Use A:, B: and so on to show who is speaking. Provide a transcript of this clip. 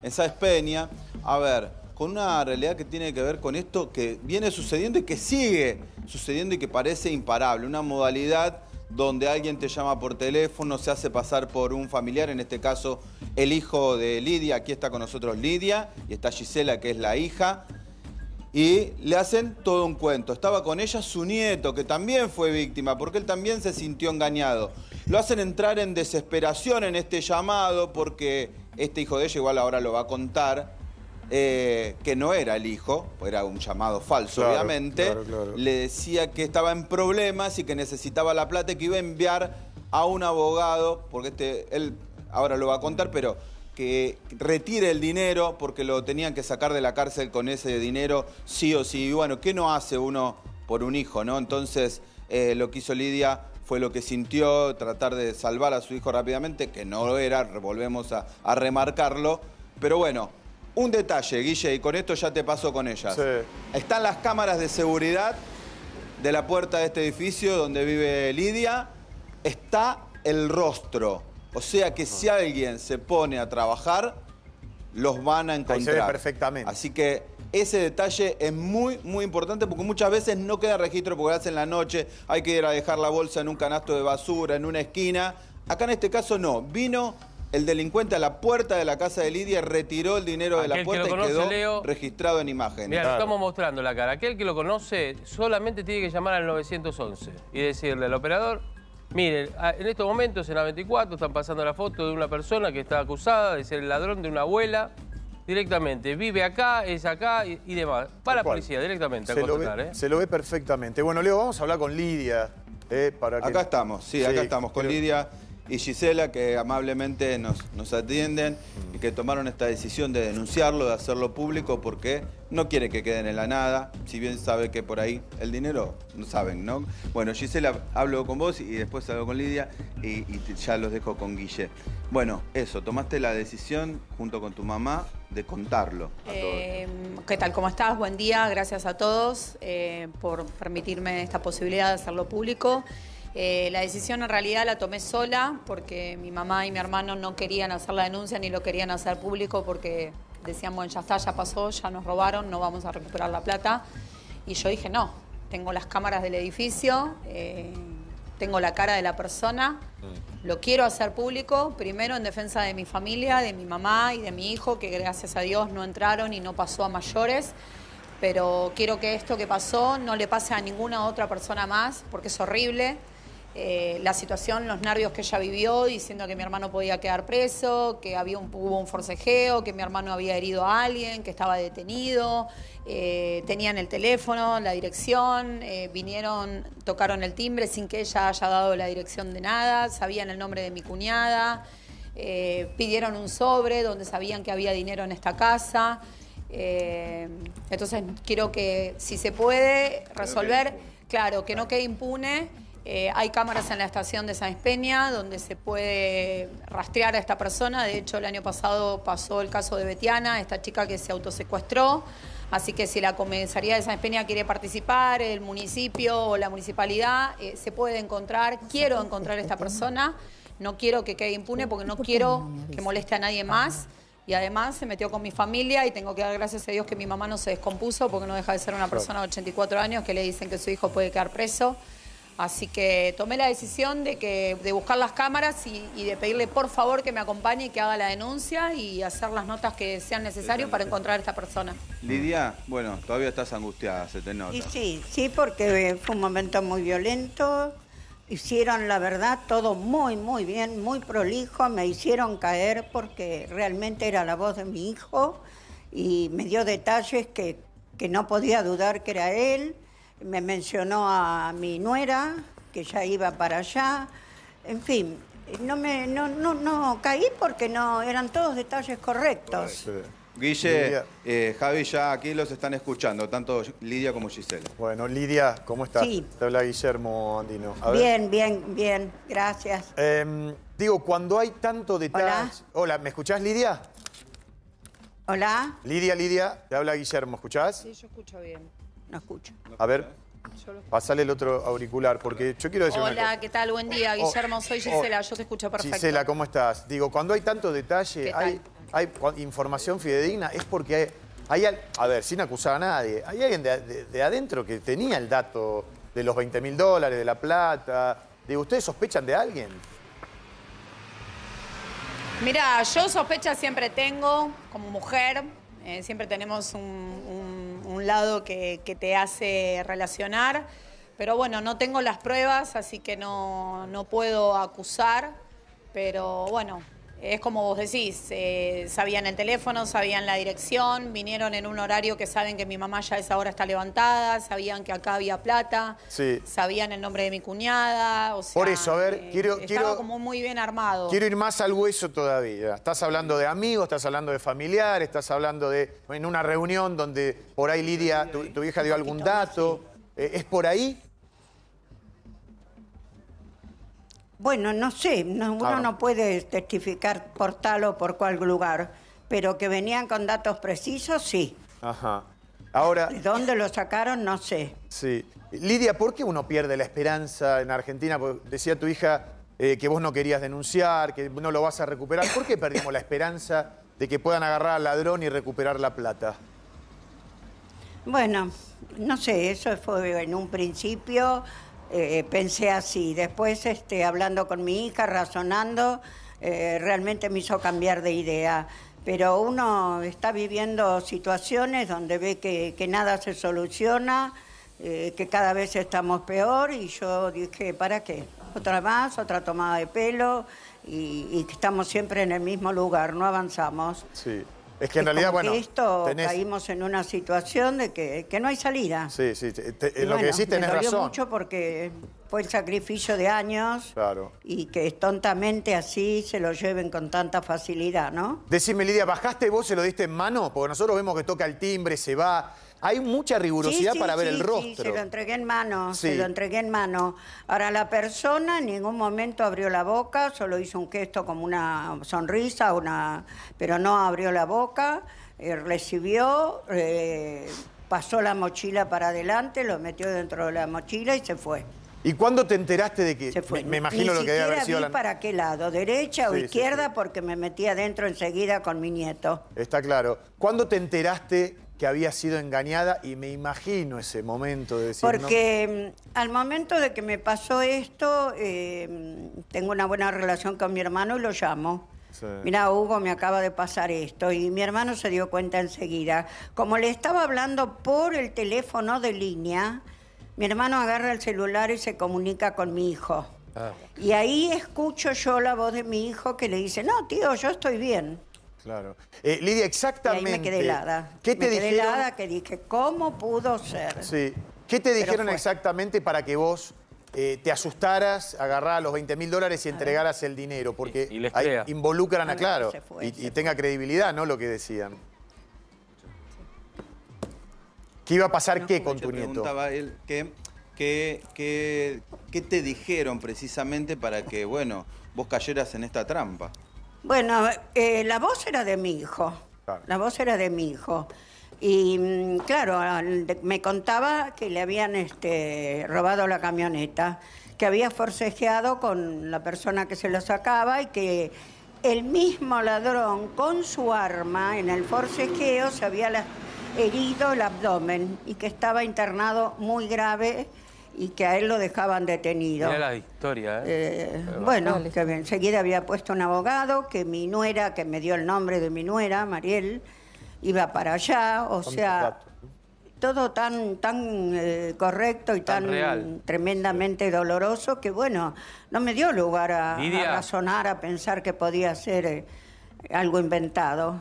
A: Esa es Peña, a ver, con una realidad que tiene que ver con esto que viene sucediendo y que sigue sucediendo y que parece imparable, una modalidad donde alguien te llama por teléfono, se hace pasar por un familiar, en este caso el hijo de Lidia, aquí está con nosotros Lidia, y está Gisela, que es la hija, y le hacen todo un cuento. Estaba con ella su nieto, que también fue víctima, porque él también se sintió engañado. Lo hacen entrar en desesperación en este llamado porque este hijo de ella igual ahora lo va a contar, eh, que no era el hijo, era un llamado falso, obviamente. Le decía que estaba en problemas y que necesitaba la plata y que iba a enviar a un abogado, porque este, él ahora lo va a contar, pero que retire el dinero porque lo tenían que sacar de la cárcel con ese dinero, sí o sí. Y bueno, ¿qué no hace uno por un hijo, no? Entonces, eh, lo que hizo Lidia fue lo que sintió, tratar de salvar a su hijo rápidamente, que no lo era, volvemos a, remarcarlo. Pero bueno, un detalle, Guille, y con esto ya te paso con ellas. Están las cámaras de seguridad de la puerta de este edificio donde vive Lidia. Está el rostro. O sea que si ah. alguien se pone a trabajar, los van a encontrar. se ve perfectamente. Así que ese detalle es muy, muy importante porque muchas veces no queda registro porque lo hacen la noche, hay que ir a dejar la bolsa en un canasto de basura, en una esquina. Acá en este caso no, vino el delincuente a la puerta de la casa de Lidia, retiró el dinero de la puerta y quedó registrado en imagen. Mira, estamos mostrando la cara. Aquel que lo conoce solamente tiene que llamar al 911 y decirle al operador, miren, en estos momentos en la 24 están pasando la foto de una persona que está acusada de ser el ladrón de una abuela directamente. Vive acá, es acá y, demás. Para la policía directamente a lo ve, ¿eh? Se lo ve perfectamente. Bueno, Leo, vamos a hablar con Lidia. ¿eh? para acá estamos, sí, acá estamos con Lidia y Gisela que amablemente nos, atienden y que tomaron esta decisión de denunciarlo, de hacerlo público porque no quiere que queden en la nada, si bien sabe que por ahí el dinero, no saben, ¿no? Bueno, Gisela, hablo con vos y después hablo con Lidia y, y ya los dejo con Guille. Bueno, eso, tomaste la decisión junto con tu mamá de contarlo. A
B: eh, ¿Qué tal? ¿Cómo estás? Buen día, gracias a todos eh, por permitirme esta posibilidad de hacerlo público. Eh, la decisión en realidad la tomé sola porque mi mamá y mi hermano no querían hacer la denuncia ni lo querían hacer público porque decían, bueno, ya está, ya pasó, ya nos robaron, no vamos a recuperar la plata. Y yo dije, no, tengo las cámaras del edificio tengo la cara de la persona, mm. lo quiero hacer público, primero en defensa de mi familia, de mi mamá y de mi hijo, que gracias a Dios no entraron y no pasó a mayores, pero quiero que esto que pasó no le pase a ninguna otra persona más, porque es horrible. Eh, la situación, los nervios que ella vivió, diciendo que mi hermano podía quedar preso, que había hubo un forcejeo, que mi hermano había herido a alguien, que estaba detenido, eh, tenían el teléfono, la dirección, eh, vinieron, tocaron el timbre sin que ella haya dado la dirección de nada, sabían el nombre de mi cuñada, pidieron un sobre donde sabían que había dinero en esta casa. entonces quiero que si se puede resolver, claro, que no quede impune eh, hay cámaras en la estación de San Espeña donde se puede rastrear a esta persona. De hecho, el año pasado pasó el caso de Betiana, esta chica que se autosecuestró. Así que si la comisaría de San Espeña quiere participar, el municipio o la municipalidad, eh, se puede encontrar. Quiero encontrar a esta persona. No quiero que quede impune porque no quiero que moleste a nadie más. Y además se metió con mi familia y tengo que dar gracias a Dios que mi mamá no se descompuso porque no deja de ser una persona de 84 años que le dicen que su hijo puede quedar preso. Así que tomé la decisión de, que, de buscar las cámaras y, de pedirle por favor que me acompañe y que haga la denuncia y hacer las notas que
C: sean necesarias para encontrar a esta persona.
A: Lidia, bueno, todavía estás angustiada, se te nota.
C: sí, sí, porque fue un momento muy violento. Hicieron, la verdad, todo muy, muy bien, muy prolijo. Me hicieron caer porque realmente era la voz de mi hijo y me dio detalles que, que no podía dudar que era él me mencionó a mi nuera, que ya iba para allá, en fin, no, me, no, no, no caí porque no eran todos detalles correctos.
A: Guille, eh, Javi, ya aquí los están escuchando, tanto Lidia como Gisela. Bueno, Lidia, ¿cómo estás? Sí. Te habla Guillermo Andino.
D: bien,
C: bien, bien, gracias.
D: Em, digo, cuando hay tanto detalle... Hola. Hola, ¿me escuchás, Lidia? Hola. Lidia, Lidia, te habla Guillermo, ¿escuchás? Sí,
C: yo escucho bien. No escucho.
D: A ver, pasale el otro auricular, porque yo quiero decir Hola,
B: ¿qué tal? Buen día, oh, Guillermo. Soy oh, Gisela, yo te escucho perfecto. Gisela,
D: ¿cómo estás? Digo, cuando hay tanto detalle, hay, información fidedigna, es porque hay, a ver, sin acusar a nadie, hay alguien de, adentro que tenía el dato de los 20 mil dólares, de la plata. Digo, ¿ustedes sospechan de alguien?
B: Mira, yo sospecha siempre tengo como mujer. Eh, siempre tenemos un un lado que, te hace relacionar, pero bueno, no tengo las pruebas, así que no, no puedo acusar, pero bueno, es como vos decís, eh, sabían el teléfono, sabían la dirección, vinieron en un horario que saben que mi mamá ya a esa hora está levantada, sabían que acá había plata, sabían el nombre de mi cuñada, o sea, Por
D: eso, a ver, eh, quiero... Estaba
B: como muy bien armado. Quiero ir
D: más al hueso todavía. Estás hablando de amigos, estás hablando de familiares, estás hablando de... En una reunión donde por ahí Lidia, tu, vieja dio algún dato. Eh, ¿Es por ahí?
C: Bueno, no sé, uno no puede testificar por tal o por cual lugar, pero que venían con datos precisos, sí. Ajá. Ahora. ¿De dónde lo sacaron? No sé.
D: Sí. Lidia, ¿por qué uno pierde la esperanza en Argentina? Pues decía tu hija eh, que vos no querías denunciar, que no lo vas a recuperar. ¿Por qué perdimos la esperanza de que puedan agarrar al ladrón y recuperar la plata?
C: Bueno, no sé, eso fue en un principio eh, pensé así. Después, este, hablando con mi hija, razonando, eh, realmente me hizo cambiar de idea. Pero uno está viviendo situaciones donde ve que, nada se soluciona, eh, que cada vez estamos peor y yo dije, ¿para qué? Otra más, otra tomada de pelo y, que estamos siempre en el mismo lugar, no avanzamos. Sí. Es que en realidad, bueno. Esto caímos en una situación de que, no hay salida.
D: Sí, sí. lo que decís tenés me dolió mucho
C: porque fue el sacrificio de años.
D: Claro. Y
C: que tontamente así se lo lleven con tanta facilidad, ¿no?
D: Decime, Lidia, ¿bajaste vos, se lo diste en mano? Porque nosotros vemos que toca el timbre, se va hay mucha rigurosidad para ver el rostro. se lo
C: entregué en mano, se lo entregué en mano. Ahora, la persona en ningún momento abrió la boca, solo hizo un gesto como una sonrisa, una, pero no abrió la boca, eh, recibió, eh, pasó la mochila para adelante, lo metió dentro de la mochila y se fue. ¿Y cuándo te enteraste de que se fue? Me, imagino lo que vi para qué lado, derecha o izquierda, porque me metí adentro enseguida con mi nieto. Está claro. ¿Cuándo te enteraste que había sido engañada y me imagino ese momento de decir. Porque mm, al momento de que me pasó esto, em, tengo una buena relación con mi hermano y lo llamo. Mira, Hugo, me acaba de pasar esto. Y mi hermano se dio cuenta enseguida. Como le estaba hablando por el teléfono de línea, mi hermano agarra el celular y se comunica con mi hijo. Ah. Y ahí escucho yo la voz de mi hijo que le dice, no, tío, yo estoy bien. Claro. Eh, Lidia,
D: exactamente. me quedé ¿Qué te me quedé dijeron?
C: que dije, ¿cómo pudo ser? Sí. ¿Qué te
D: dijeron exactamente para que vos eh, te asustaras, agarraras los 20 mil dólares y entregaras el dinero, porque involucran a, Claro y, tenga credibilidad, ¿no? Lo que decían. ¿Qué iba a pasar qué con tu nieto? Preguntaba
A: él que, que, ¿Qué te dijeron precisamente para que, bueno, vos cayeras en esta trampa?
C: Bueno, eh, la voz era de mi hijo. La voz era de mi hijo. Y mm, claro, me contaba que le habían este, robado la camioneta, que había forcejeado con la persona que se lo sacaba y que el mismo ladrón con su arma en el forcejeo se había herido el abdomen y que estaba internado muy grave y que a él lo dejaban detenido. Era la
D: historia, ¿eh? eh bueno,
C: enseguida había puesto un abogado, que mi nuera, que me dio el nombre de mi nuera, Mariel, iba para allá, o sea, todo tan, tan eh, correcto y tan, tremendamente doloroso que, bueno, no me dio lugar a, razonar, a pensar que podía ser eh, algo inventado.